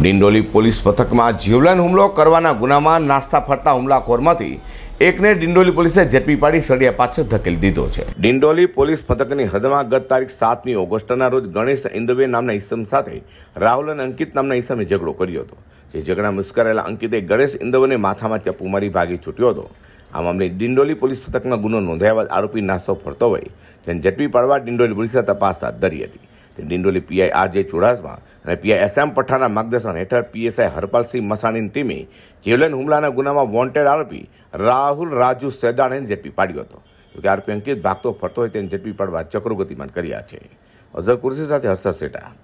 Dindoli police મથકમાં જીવલેણ હુમલો કરવાના ગુનામાં નાસ્તા ફરતા હુમલાખોરમાંથી એકને ડિંડોલી પોલીસે ઝડપી પાડી સળિયા પાછળ ધકેલી દીધો છે ડિંડોલી પોલીસ મથકની હદમાં ગત તારીખ સાતમી ઓગસ્ટના રોજ ગણેશ ઇન્દવે નામના ઇસમ સાથે રાહુલ અને અંકિત નામના ઇસમે ઝઘડો કર્યો હતો જે ઝઘડા મુસ્કરાયેલા અંકિતે ગણેશ ઇન્દવને માથામાં ચપ્પુ મારી ભાગી છૂટ્યો હતો આ મામલે ડિંડોલી પોલીસ મથકમાં ગુનો નોંધાયા બાદ આરોપી નાસ્તો ફરતો હોય જેને ઝડપી પાડવા ડિંડોલી પોલીસે તપાસ હાથ ધરી હતી કે ડિંડોલી પીઆઈ આર ચુડાસમા અને પીઆઈ એસ એમ પઠાના માર્ગદર્શન હેઠળ પીએસઆઈ હરપાલસિંહ મસાણીની ટીમે જીવલેન હુમલાના ગુનામાં વોન્ટેડ આરોપી રાહુલ રાજુ સેદાણીને ઝડપી પાડ્યો હતો જોકે આરોપી અંકિત ભાગતો ફરતો હોય તેને ઝડપી પાડવા ચક્રો ગતિમાન કર્યા છે અઝર કુરશી સાથે હર્ષદ સેટા